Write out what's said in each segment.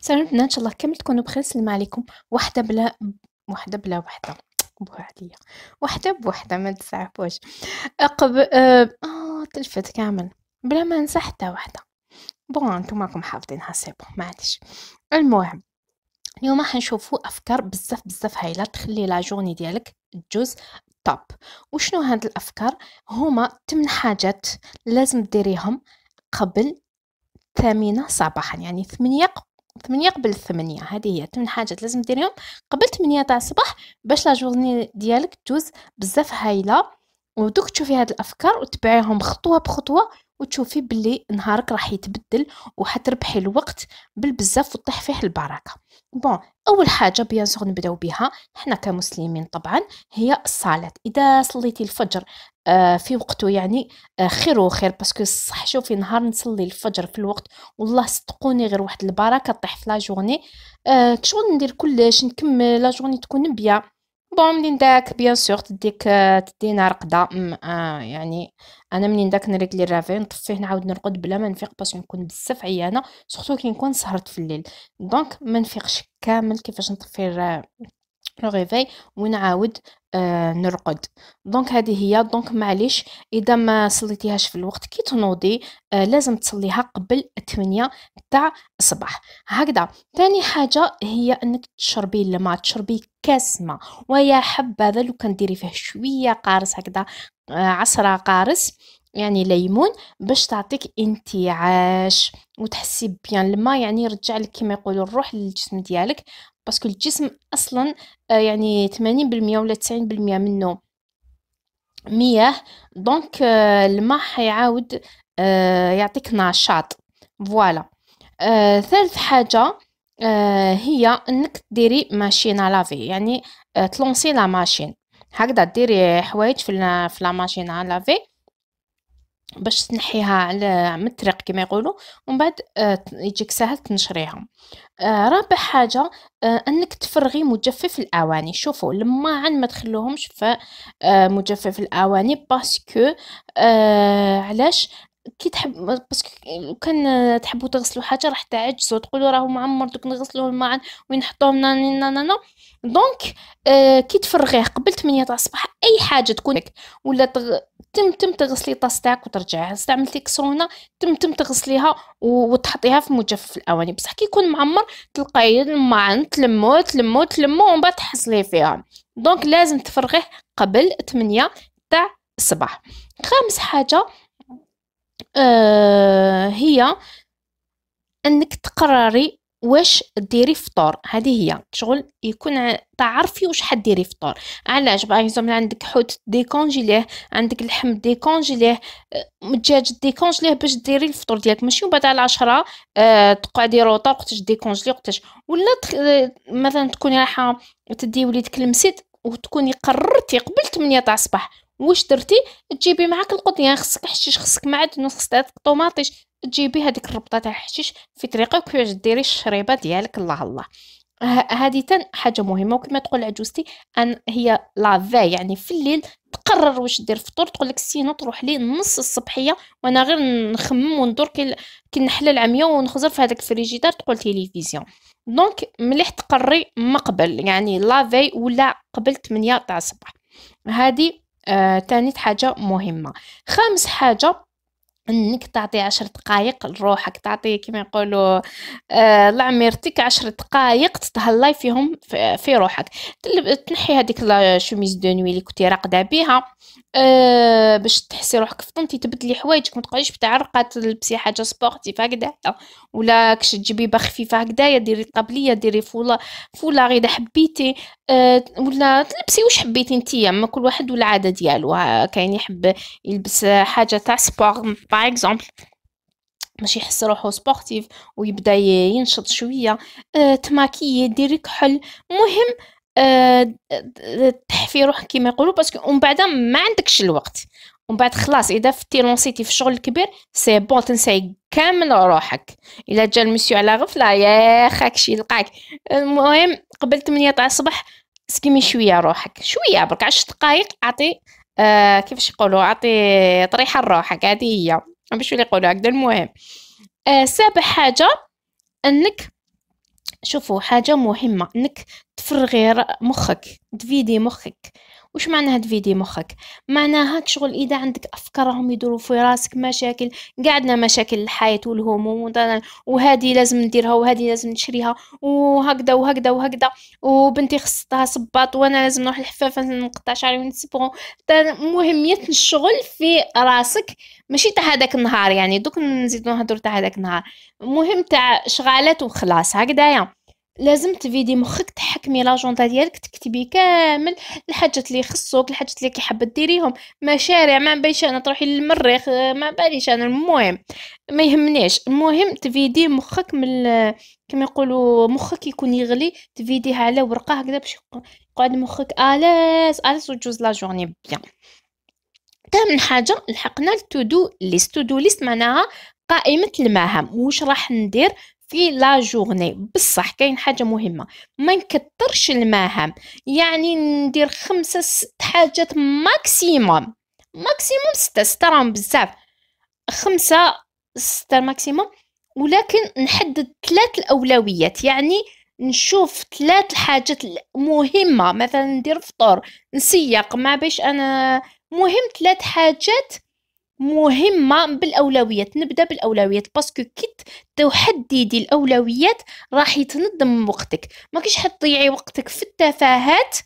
سلام ان شاء الله كامل تكونوا بخير سلم عليكم وحده بلا وحده بلا وحده بوها عليا وحده بوحده ما تسعفوش أقب... آه،, اه, تلفت كامل بلا ما ننسى حتى وحده بون نتوما راكم حافظينها سي بون معليش المهم اليوم حنشوفوا افكار بزاف بزاف هايله تخلي لا جورني ديالك تجوز طب وشنو هاد الافكار هما تمن حاجات لازم ديريهم قبل الثامنة صباحا يعني ثمانية ثمانية قبل الثمانية هذه هي ثمن حاجات لازم ديريهم قبل ثمانية تاع الصباح باش لا جورني ديالك تجوز بزاف هايله ودوك تشوفي هاد الافكار وتبعيهم خطوه بخطوه وتشوفي باللي نهارك راح يتبدل وحتربحي الوقت بالبزاف وطيح فيه البركه بون اول حاجه بيان سور نبداو بها حنا كمسلمين طبعا هي الصلاه اذا صليتي الفجر آه، في وقته يعني آه، خير وخير باسكو صح شوفي نهار نصلي الفجر في الوقت والله صدقوني غير واحد البركه طيح في لا جورني آه، كشغل ندير كلش نكمل لا جورني تكون بيا بون منين داك بيان سور تديك تدينا رقده يعني انا منين داك نريكلي رافي نطفيه نعاود نرقد بلا ما نفيق باسكو نكون بزاف عيانه سورتو كي نكون سهرت في الليل دونك ما نفيقش كامل كيفاش نطفي لو ريفي ونعاود آه نرقد دونك هذه هي دونك معليش اذا ما صليتيهاش في الوقت كي تنوضي آه لازم تصليها قبل 8 تاع الصباح هكذا ثاني حاجه هي انك تشربي الماء تشربي كاس ما ويا حبذا لو كان ديري فيه شويه قارص هكذا عصرة قارص يعني ليمون باش تعطيك انتعاش وتحسي بيان يعني الماء يعني يرجع لك كما يقولوا الروح للجسم ديالك باسكو الجسم اصلا آه، يعني 80% ولا 90% منه مياه دونك آه، الماء حيعاود آه، يعطيك نشاط فوالا ثالث حاجه هي انك ديري ماشين لافي يعني تلونسي لا ماشين هكذا ديري حوايج في في لا ماشين على لافي باش تنحيها على من الطريق كما يقولوا ومن بعد آه، يجيك سهل تنشريها آه، رابع حاجه آه، انك تفرغي مجفف الاواني شوفوا لما ما تخلوهمش في مجفف الاواني باسكو علاش كي تحب باسكو كان تحبوا تغسلوا حاجه راح تعجزوا تقولوا راهو معمر دوك نغسلوه الماء ونحطوهم نانا نانا نانا دونك آه كي تفرغيه قبل 8 تاع الصباح اي حاجه تكون ولا تغ... تم تم تغسلي طاس تاعك وترجعيها استعملتي كسرونه تم تم تغسليها وتحطيها في مجفف الاواني بصح كي يكون معمر تلقاي المعن تلمو تلمو تلمو ومن بعد تحصلي فيها دونك لازم تفرغيه قبل 8 تاع الصباح خامس حاجه آه، هي انك تقرري واش ديري فطور هذه هي شغل يكون تعرفي واش حديري فطور علاش باغ عندك حوت ديكونجيليه عندك اللحم ديكونجيليه الدجاج آه، ديكونجيليه باش ديري الفطور ديالك ماشي من بعد على 10 آه، تقعدي روطه وقتاش ديكونجلي وقتاش ولا تخ... مثلا تكوني رايحه تدي وليدك لمسيت وتكوني قررتي قبل 8 تاع الصباح واش درتي تجيبي معاك القضيه خصك حشيش خصك معدنوس خصك تاع الطوماطيش تجيبي هذيك الربطه تاع الحشيش في طريقك كيفاش ديري الشريبه ديالك الله الله هذه تن حاجه مهمه وكما تقول عجوزتي ان هي لافي يعني في الليل تقرر واش دير فطور تقول لك سينو تروح لي نص الصبحيه وانا غير نخمم وندور كي نحلى العميه ونخزر في هذاك الفريجيدار تقول تيليفزيون دونك مليح تقري مقبل يعني لافي ولا قبل 8 تاع الصباح هذه آه تانيت حاجة مهمة خامس حاجة انك تعطي عشر دقائق لروحك تعطي كما يقولوا آه، لعميرتك عشر دقائق تتهلاي فيهم في روحك تنحي هذيك لا شوميز دو نوي اللي كنتي راقده بها أه باش تحسي روحك فطنتي تبدلي حوايجك ما تبقايش بتعرقه تلبسي حاجه سبورتيف هكذا ولا كش جبيبه خفيفه هكذايا ديري طابليه ديري فولا فولا اذا حبيتي أه ولا تلبسي واش حبيتي نتيا ما كل واحد والعاده ديالو كاين يحب يلبس حاجه تاع سبور باغ اكزومبل باش يحس روحو سبورتيف ويبدا ينشط شويه أه تماكي دير كحل مهم آه، تحفي روحك كيما يقولوا باسكو ومن بعد ما عندكش الوقت ومن بعد خلاص اذا فتي لونسيتي في الشغل الكبير سي بون تنساي كامل روحك الا جا المسيو على غفله يا خاك شي يلقاك المهم قبل 8 تاع الصباح سكيمي شويه روحك شويه برك 10 دقائق اعطي آه كيفاش يقولوا اعطي طريحه لروحك هذه هي باش اللي يقولوا هكذا المهم آه سابع حاجه انك شوفوا حاجه مهمه انك تفرغي مخك تفيدي مخك وش معنى هاد فيدي مخك معناها شغل اذا عندك افكار راهم يدوروا في راسك مشاكل قعدنا مشاكل الحياه والهموم وهذه لازم نديرها وهذه لازم نشريها وهكذا وهكذا وهكذا وبنتي خصتها صباط وانا لازم نروح الحفافه نقطع شعري ونسبغو مهميه الشغل في راسك ماشي تاع هذاك النهار يعني دوك نزيدو نهضر تاع هذاك النهار مهم تاع شغالات وخلاص هكذايا يعني. لازم تفيدي مخك تحكمي لاجوندا ديالك تكتبي كامل الحاجات اللي خصوك الحاجات اللي كيحب ديريهم مشاريع ما نبيش انا تروحي للمريخ آه، ما باليش انا المهم ما يهمنيش المهم تفيدي مخك من كما يقولوا مخك يكون يغلي تفيديها على ورقه هكذا باش يقعد مخك الاس الاس وجوز لا جورني بيان ثامن حاجه لحقنا التودو ليست تودو ليست معناها قائمه المهام واش راح ندير في لا جورني بصح كاين حاجه مهمه ما نكثرش المهام يعني ندير خمسه ست حاجات ماكسيموم ماكسيموم سته سته راهم بزاف خمسه سته ماكسيموم ولكن نحدد ثلاث الاولويات يعني نشوف ثلاث الحاجات المهمه مثلا ندير فطور نسيق ما باش انا مهم ثلاث حاجات مهمه بالاولويات نبدا بالاولويات باسكو كي تحددي الاولويات راح يتنظم وقتك ما كاينش حتضيعي وقتك في التفاهات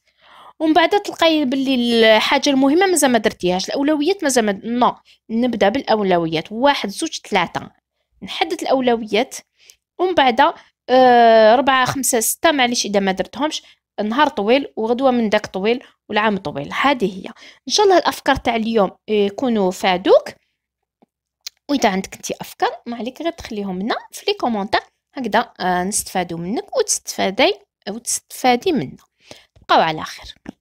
ومن بعد تلقاي باللي الحاجه المهمه مازال ما درتيهاش الاولويات مازال ما نو نبدا بالاولويات واحد زوج ثلاثه نحدد الاولويات ومن بعد أربعة ربعة خمسة ستة معليش إذا ما درتهمش نهار طويل وغدوة من داك طويل والعام طويل هذه هي ان شاء الله الافكار تاع اليوم آه، يكونوا فادوك واذا عندك انت افكار ما عليك غير تخليهم لنا في لي كومونتير هكذا آه، نستفادوا منك وتستفادي وتستفادي منا بقاو على خير